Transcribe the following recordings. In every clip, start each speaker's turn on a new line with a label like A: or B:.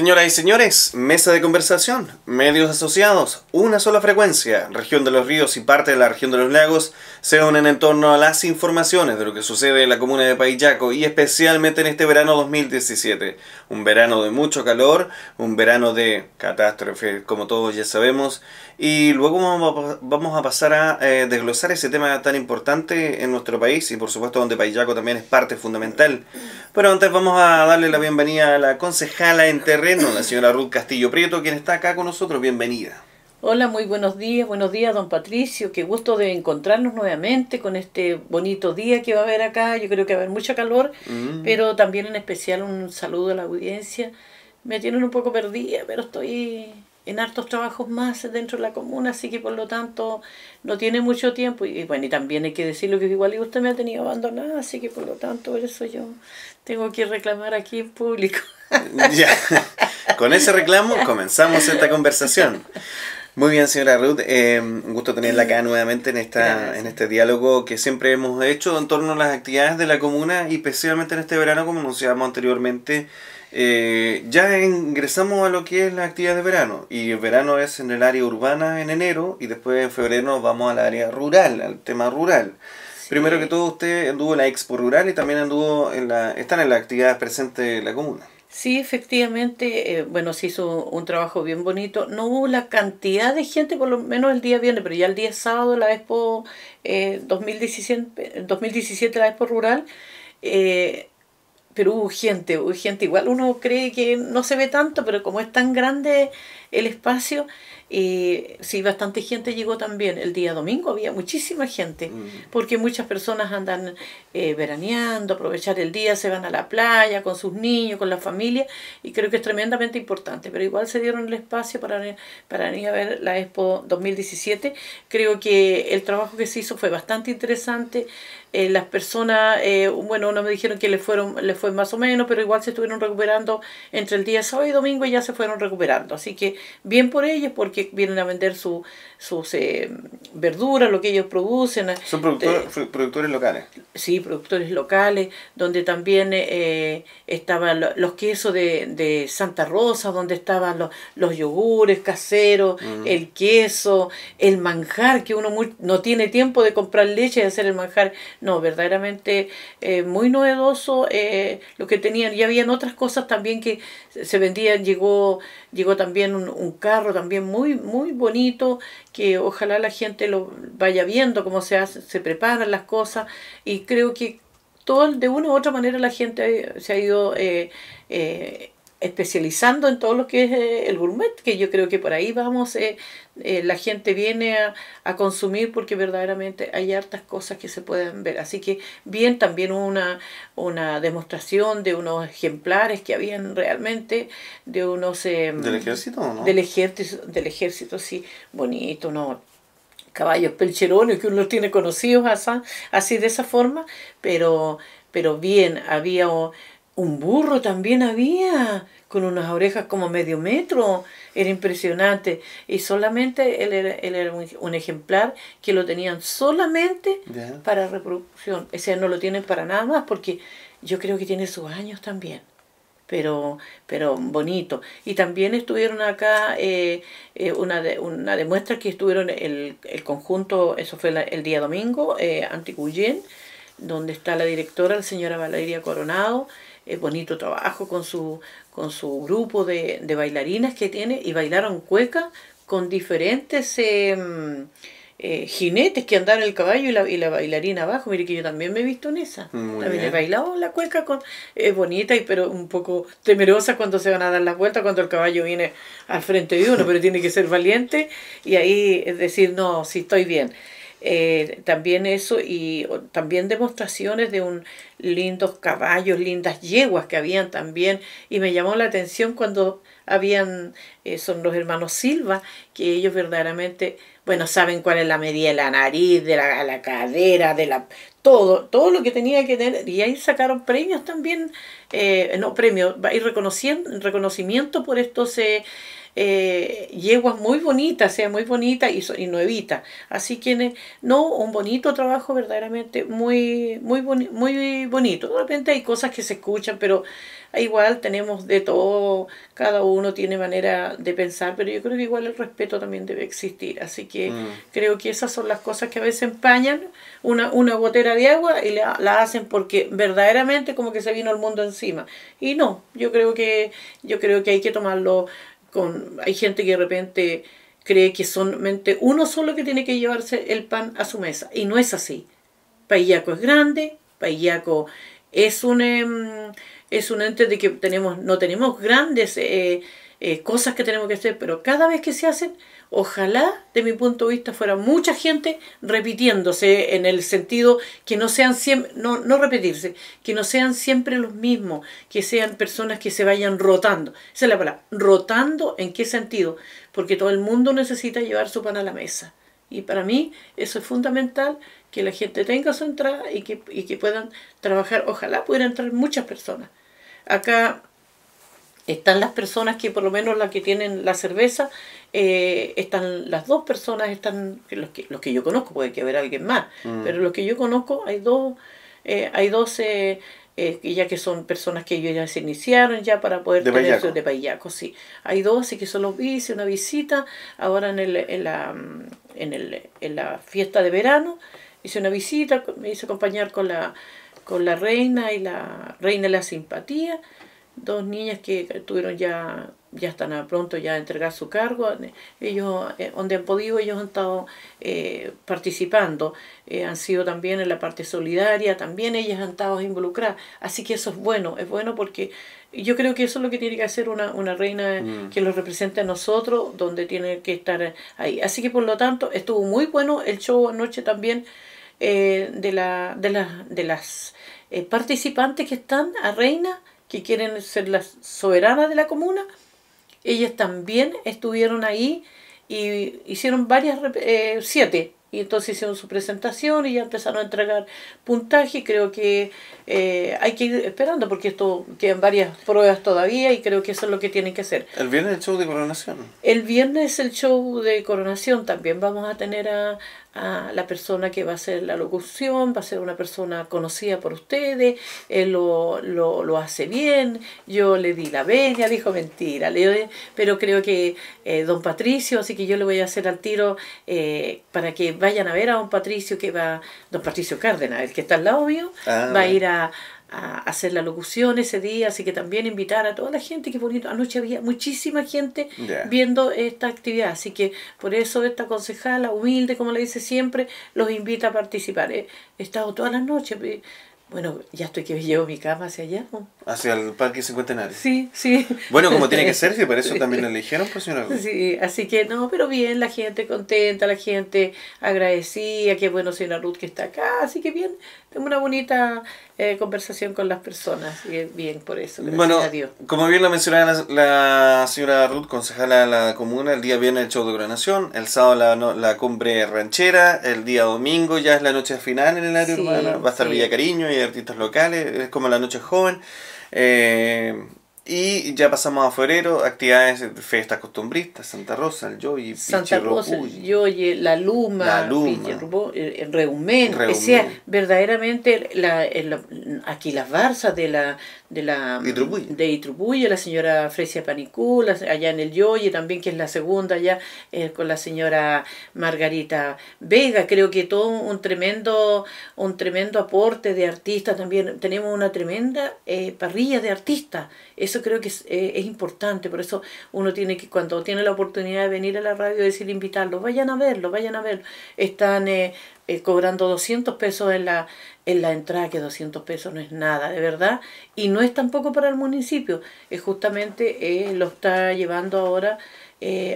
A: Señoras y señores, mesa de conversación, medios asociados, una sola frecuencia, región de los ríos y parte de la región de los lagos se unen en torno a las informaciones de lo que sucede en la comuna de Paillaco y especialmente en este verano 2017. Un verano de mucho calor, un verano de catástrofe, como todos ya sabemos, y luego vamos a pasar a eh, desglosar ese tema tan importante en nuestro país y por supuesto donde Paillaco también es parte fundamental. Pero antes vamos a darle la bienvenida a la concejala en terreno la señora Ruth Castillo Prieto, quien está acá con nosotros. Bienvenida.
B: Hola, muy buenos días, buenos días, don Patricio. Qué gusto de encontrarnos nuevamente con este bonito día que va a haber acá. Yo creo que va a haber mucha calor, mm. pero también en especial un saludo a la audiencia. Me tienen un poco perdida, pero estoy en hartos trabajos más dentro de la comuna, así que por lo tanto no tiene mucho tiempo. Y, bueno, y también hay que decirlo que igual y usted me ha tenido abandonada, así que por lo tanto eso yo tengo que reclamar aquí en público. ya,
A: con ese reclamo comenzamos esta conversación. Muy bien, señora Ruth, em, un gusto tenerla acá nuevamente en, esta, en este diálogo que siempre hemos hecho en torno a las actividades de la comuna y especialmente en este verano, como anunciábamos anteriormente, eh, ya ingresamos a lo que es la actividad de verano. Y el verano es en el área urbana en enero y después en febrero vamos al área rural, al tema rural. Primero que todo, usted anduvo en la expo rural y también anduvo en la. están en las actividades presentes de la comuna.
B: Sí, efectivamente, eh, bueno, se hizo un trabajo bien bonito. No hubo la cantidad de gente, por lo menos el día viernes, pero ya el día sábado la Expo 2017, eh, 2017, la Expo Rural, eh, pero gente, hubo gente igual. Uno cree que no se ve tanto, pero como es tan grande el espacio, eh, sí, bastante gente llegó también. El día domingo había muchísima gente, mm. porque muchas personas andan eh, veraneando, aprovechar el día, se van a la playa con sus niños, con la familia, y creo que es tremendamente importante. Pero igual se dieron el espacio para, para venir a ver la Expo 2017. Creo que el trabajo que se hizo fue bastante interesante. Eh, las personas, eh, bueno, no me dijeron que les, fueron, les fue más o menos, pero igual se estuvieron recuperando entre el día sábado y domingo y ya se fueron recuperando. Así que bien por ellos porque vienen a vender su, sus eh, verduras, lo que ellos producen. Son
A: productores, locales.
B: Sí, productores locales, donde también estaban los quesos de, Santa Rosa, donde estaban los, los yogures caseros, mm. el queso, el manjar, que uno no tiene tiempo de comprar leche y hacer el manjar no, verdaderamente eh, muy novedoso eh, lo que tenían. Y habían otras cosas también que se vendían. Llegó, llegó también un, carro también muy, muy bonito que ojalá la gente lo vaya viendo cómo se se preparan las cosas. Y creo que todo de una u otra manera la gente se ha ido eh, eh especializando en todo lo que es eh, el gourmet, que yo creo que por ahí vamos, eh, eh, la gente viene a, consumir porque verdaderamente hay hartas cosas que se pueden ver. Así que bien, también una, una demostración de unos ejemplares que habían realmente, de unos... Em, ¿Del ejército o no? Del ejército, sí, bonito, ¿no? caballos pelcherones que uno tiene conocidos así, de esa forma, pero, pero bien, había... Un burro también había, con unas orejas como medio metro. Era impresionante. Y solamente él era, un, ejemplar que lo tenían solamente para reproducción. O sea, no lo tienen para nada más porque yo creo que tiene sus años también. Pero, pero bonito. Y también estuvieron acá eh, eh, una, de, una demuestra que estuvieron el, el conjunto, eso fue el día domingo, eh, donde está la directora, la señora Valeria Coronado, es bonito trabajo con su, con su grupo de, de, bailarinas que tiene y bailaron cueca con diferentes em, eh, jinetes que andaron el caballo y la, y la, bailarina abajo. Mire que yo también me he visto en esa. también he bailado la cueca con es bonita y pero un poco temerosa cuando se van a dar la vueltas, cuando el caballo viene al frente de uno, pero tiene que ser valiente y ahí decir, no, si estoy bien. Eh, también eso y también demostraciones de un lindos caballos, lindas yeguas que habían también y me llamó la atención cuando habían, eh, son los hermanos Silva, que ellos verdaderamente, bueno, saben cuál es la medida de la nariz, de la, cadera, de la todo, todo lo que tenía que tener. Y ahí sacaron premios también, eh, no premios, y reconocimiento por estos eh, yeguas muy bonitas, sea muy bonita y, no y, Así que no, un bonito trabajo verdaderamente muy, muy, muy bonito. De repente hay cosas que se escuchan, pero igual tenemos de todo, cada uno tiene manera de pensar, pero yo creo que igual el respeto también debe existir. Así que mm. creo que esas son las cosas que a veces empañan una, una gotera de agua y la, la, hacen porque verdaderamente como que se vino el mundo encima. Y no, yo creo que, yo creo que hay que tomarlo hay gente que de repente cree que solamente uno solo que tiene que llevarse el pan a su mesa. Y no es así. Paillaco es grande, Paillaco es un, em, es un ente de que tenemos, no tenemos grandes eh, eh, cosas que tenemos que hacer, pero cada vez que se hacen, ojalá, de mi punto de vista, fuera mucha gente repitiéndose en el sentido que no sean siempre, no, repetirse, que no sean siempre los mismos, que sean personas que se vayan rotando. Esa es la palabra, rotando en qué sentido, porque todo el mundo necesita llevar su pan a la mesa. Y para mí eso es fundamental, que la gente tenga su entrada y que, y que puedan trabajar. Ojalá pudieran entrar muchas personas. Acá están las personas que por lo menos las que tienen la cerveza, eh, están las dos personas, están los que, los que yo conozco, puede que haber alguien más, mm. pero los que yo conozco hay dos, eh, hay dos eh, ya que son personas que ellos ya se iniciaron ya para poder de tener de payaco, sí. Hay dos, así que solo hice una visita, ahora en, el, en, la, en, el, en la fiesta de verano, hice una visita, me hice acompañar con la, con la reina y la reina de la simpatía dos niñas que tuvieron ya ya están a pronto ya a entregar su cargo. Ellos, eh, donde han podido, ellos han estado eh, participando, eh, han sido también en la parte solidaria, también ellas han estado involucradas. Así que eso es bueno, es bueno porque yo creo que eso es lo que tiene que hacer una, una reina mm. que lo represente a nosotros, donde tiene que estar ahí. Así que por lo tanto, estuvo muy bueno el show anoche también de, la, de, las de las participantes que están a reina que quieren ser las soberanas de la comuna, ellas también estuvieron ahí y hicieron varias, eh, siete, y entonces hicieron su presentación y ya empezaron a entregar puntaje. Creo que eh, hay que ir esperando porque esto quedan varias pruebas todavía y creo que eso es lo que tienen que hacer.
A: El viernes el show de coronación.
B: El viernes el show de coronación también. Vamos a tener a, a la persona que va a hacer la locución, va a ser una persona conocida por ustedes, él lo, lo, lo hace bien, yo le di la venia, dijo mentira, le, pero creo que eh, don Patricio, así que yo le voy a hacer al tiro eh, para que vayan a ver a don Patricio, que va, don Patricio Cárdenas, el que está al lado mío, ah, va a ir a a hacer la locución ese día, así que también invitar a toda la gente, que bonito, anoche había muchísima gente viendo esta actividad, así que por eso esta concejala, humilde como le dice siempre, los invita a participar. He, estado todas las noches, eh, bueno, ya estoy que llevo mi cama hacia allá.
A: Hacia el Parque Cincuentenario.
B: Sí, sí. Bueno, como tiene que ser, y por eso también la
A: eligieron, pues Sí,
B: así que no, pero bien, la gente contenta, la gente agradecida, qué bueno señora Ruth que está acá, así que bien, tengo una bonita eh, conversación con las personas y bien por eso. Gracias bueno,
A: a Dios. como bien lo mencionaba la, señora Ruth, concejala de la comuna, el día viene el show de coronación, el sábado la, la cumbre ranchera, el día domingo ya es la noche final en el área urbana, va a estar Villa Cariño y artistas locales, es como la noche joven. Eh, y ya pasamos a febrero, actividades, fiestas costumbristas, Santa Rosa, el Yoyi, Santa Rosa,
B: el la Luma, la el Reumen, sea, verdaderamente la, el, aquí las barzas de la de la de Itrubuye, la señora Fresia Panicú, allá en el Yoye también, que es la segunda allá, eh, con la señora Margarita Vega, creo que todo un tremendo, un tremendo aporte de artistas también, tenemos una tremenda eh, parrilla de artistas eso creo que eh, es, importante, por eso uno tiene que, cuando tiene la oportunidad de venir a la radio, decir, invitarlos, vayan a verlo, vayan a verlo. Están eh, eh, cobrando 200 pesos en la, en la entrada, que 200 pesos no es nada, de verdad, y no es tampoco para el municipio, es justamente lo está llevando ahora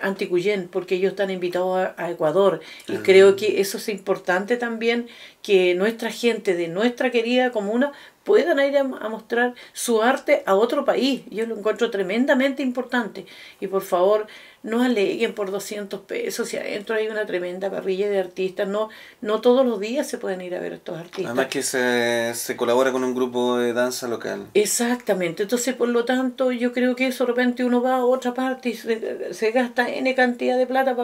B: Anticuyén, porque ellos están invitados a, Ecuador. Y ah. creo que eso es importante también, que nuestra gente de nuestra querida comuna puedan ir a, mostrar su arte a otro país. Yo lo encuentro tremendamente importante. Y por favor, no aleguen por 200 pesos, si adentro hay una tremenda parrilla de artistas, no no todos los días se pueden ir a ver estos artistas. Además
A: que se, se colabora con un grupo de danza local.
B: Exactamente, entonces por lo tanto yo creo que eso de repente uno va a otra parte y se, gasta N cantidad de plata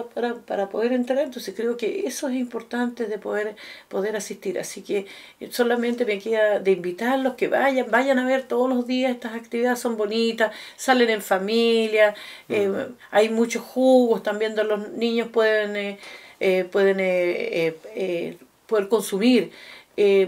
B: para, poder entrar, entonces creo que eso es importante de poder, poder asistir, así que solamente me queda de invitarlos que vayan, vayan a ver todos los días, estas actividades son bonitas, salen en familia, eh, hay muchos jugos también los niños pueden, eh, eh, pueden eh, poder consumir.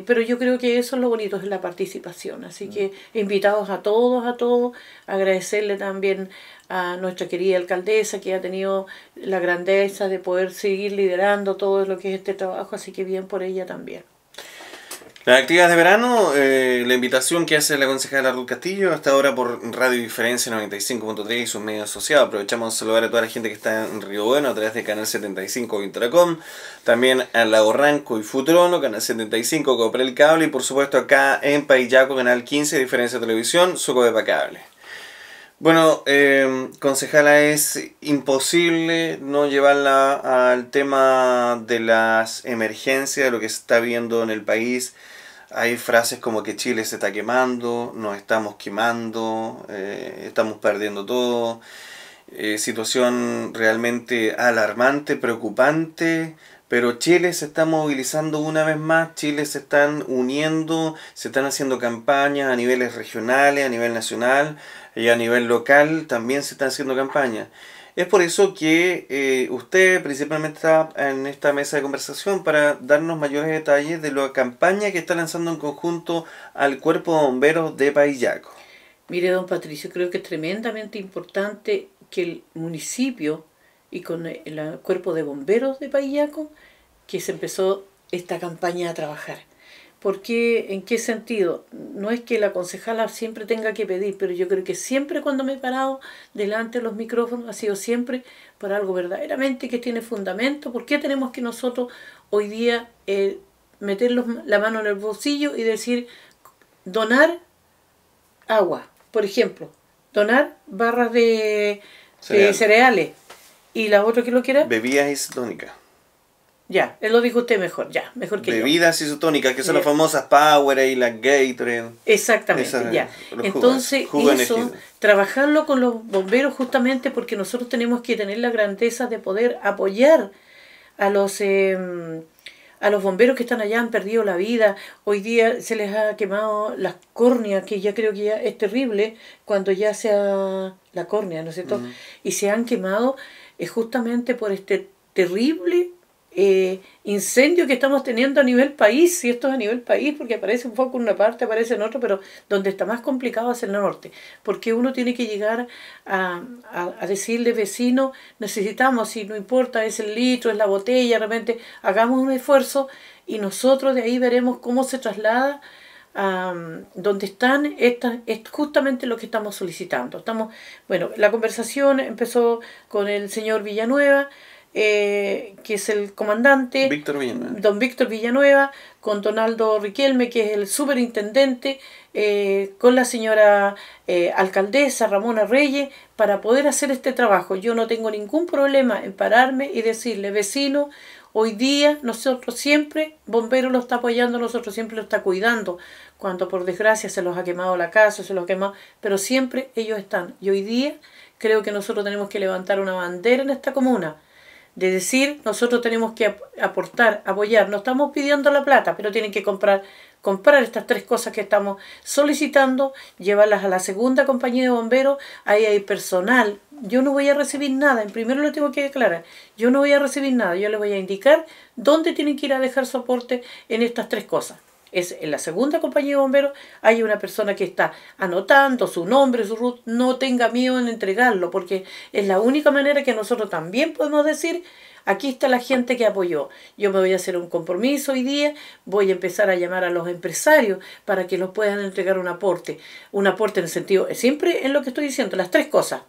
B: pero yo creo que eso es lo bonito, es la participación. Así mm. que invitados a todos, a todos, agradecerle también a nuestra querida alcaldesa que ha tenido la grandeza de poder seguir liderando todo lo que es este trabajo, así que bien por ella también.
A: Las actividades de verano, eh, la invitación que hace la concejala Ruth Castillo, hasta ahora por Radio Diferencia 95.3 y sus medios asociados. Aprovechamos saludar a toda la gente que está en Río Bueno a través de Canal 75 Interacom, también a Lago Ranco y Futrono, Canal 75, Coprel el Cable y por supuesto acá en Paillaco, Canal 15, Diferencia Televisión, suco de Bueno, eh, concejala, es imposible no llevarla al tema de las emergencias, de lo que se está viendo en el país hay frases como que Chile se está quemando, nos estamos quemando, eh, estamos perdiendo todo, eh, situación realmente alarmante, preocupante, pero Chile se está movilizando una vez más, Chile se están uniendo, se están haciendo campañas a niveles regionales, a nivel nacional y a nivel local también se están haciendo campañas. Es por eso que eh, usted principalmente está en esta mesa de conversación para darnos mayores detalles de la campaña que está lanzando en conjunto al Cuerpo de Bomberos de Paillaco.
B: Mire, don Patricio, creo que es tremendamente importante que el municipio y con el Cuerpo de Bomberos de Paillaco, que se empezó esta campaña a trabajar. ¿Por qué? ¿En qué sentido? No es que la concejala siempre tenga que pedir, pero yo creo que siempre cuando me he parado delante de los micrófonos ha sido siempre por algo verdaderamente que tiene fundamento. ¿Por qué tenemos que nosotros hoy día eh, meter la mano en el bolsillo y decir donar agua? Por ejemplo, donar barras de, cereales y la otra que lo quiera.
A: Bebidas isotónicas
B: ya, él lo dijo usted mejor, ya, mejor que Bebidas
A: su isotónicas, que son las famosas Power, y las Gatorade. Exactamente, ya. Entonces, eso,
B: trabajarlo con los bomberos justamente porque nosotros tenemos que tener la grandeza de poder apoyar a los... Em, a los bomberos que están allá han perdido la vida, hoy día se les ha quemado las córneas, que ya creo que ya es terrible cuando ya sea la córnea, ¿no es cierto? Y se han quemado eh, justamente por este terrible eh, que estamos teniendo a nivel país, y esto es a nivel país porque aparece un foco en una parte, aparece en otro, pero donde está más complicado es el norte, porque uno tiene que llegar a, decirle vecino, necesitamos, si no importa, es el litro, es la botella, realmente hagamos un esfuerzo y nosotros de ahí veremos cómo se traslada a donde están estas es justamente lo que estamos solicitando. Estamos, bueno, la conversación empezó con el señor Villanueva, eh, que es el comandante, don Víctor Villanueva, con Donaldo Riquelme, que es el superintendente, eh, con la señora eh, alcaldesa Ramona Reyes, para poder hacer este trabajo. Yo no tengo ningún problema en pararme y decirle, vecino, Hoy día nosotros siempre, Bomberos lo está apoyando, nosotros siempre lo está cuidando, cuando por desgracia se los ha quemado la casa, se los ha quemado, pero siempre ellos están. Y hoy día creo que nosotros tenemos que levantar una bandera en esta comuna de decir nosotros tenemos que aportar, apoyar, no estamos pidiendo la plata, pero tienen que comprar, comprar estas tres cosas que estamos solicitando, llevarlas a la segunda compañía de bomberos, ahí hay personal, yo no voy a recibir nada, en primero lo tengo que declarar, yo no voy a recibir nada, yo les voy a indicar dónde tienen que ir a dejar soporte en estas tres cosas. Es en la segunda compañía de bomberos hay una persona que está anotando su nombre, su rut no tenga miedo en entregarlo, porque es la única manera que nosotros también podemos decir, aquí está la gente que apoyó. Yo me voy a hacer un compromiso hoy día, voy a empezar a llamar a los empresarios para que los puedan entregar un aporte. Un aporte en el sentido, siempre en lo que estoy diciendo, las tres cosas.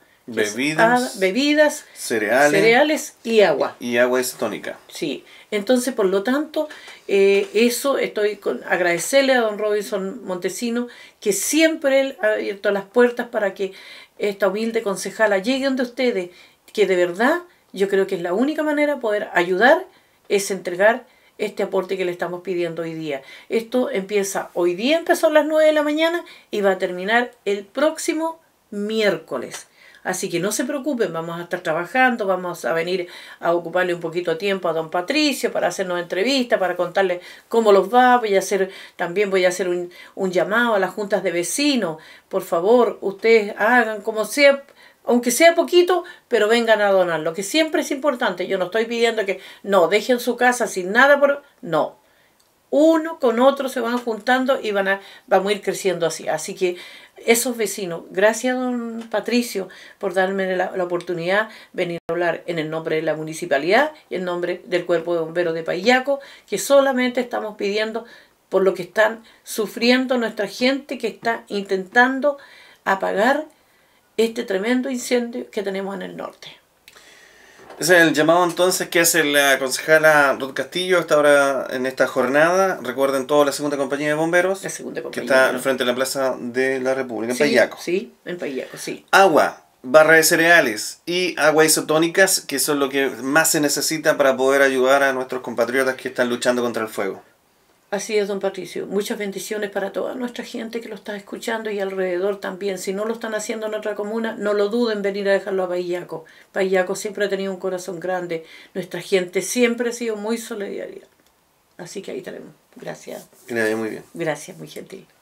B: Ah, bebidas,
A: cereales, cereales y agua. Y agua es tónica.
B: Sí. Entonces, por lo tanto, eh, eso estoy con agradecerle a don Robinson Montesino, que siempre ha abierto las puertas para que esta humilde concejala llegue donde ustedes, que de verdad yo creo que es la única manera de poder ayudar es entregar este aporte que le estamos pidiendo hoy día. Esto empieza, hoy día empezó a las 9 de la mañana y va a terminar el próximo miércoles. Así que no se preocupen, vamos a estar trabajando, vamos a venir a ocuparle un poquito de tiempo a don Patricio para hacernos entrevistas, para contarle cómo los va. Voy a hacer, también voy a hacer un, un llamado a las juntas de vecinos. Por favor, ustedes hagan como sea, aunque sea poquito, pero vengan a donar. Lo que siempre es importante, yo no estoy pidiendo que no, dejen su casa sin nada, por... no uno con otro se van juntando y van a, vamos a ir creciendo así. Así que esos vecinos, gracias don Patricio por darme la, oportunidad de venir a hablar en el nombre de la municipalidad y en nombre del Cuerpo de Bomberos de Payaco, que solamente estamos pidiendo por lo que están sufriendo nuestra gente que está intentando apagar este tremendo incendio que tenemos en el norte.
A: Es el llamado entonces que hace la concejala Ruth Castillo hasta ahora en esta jornada. Recuerden toda la segunda compañía de bomberos. Que está enfrente frente la Plaza de la República, en sí,
B: Sí, en Payaco, sí.
A: Agua, barra de cereales y agua isotónicas, que son lo que más se necesita para poder ayudar a nuestros compatriotas que están luchando contra el fuego.
B: Así es, don Patricio. Muchas bendiciones para toda nuestra gente que lo está escuchando y alrededor también. Si no lo están haciendo en otra comuna, no lo duden venir a dejarlo a Bayaco. Bayaco siempre ha tenido un corazón grande. Nuestra gente siempre ha sido muy solidaria. Así que ahí tenemos. Gracias. muy bien. Gracias, muy gentil.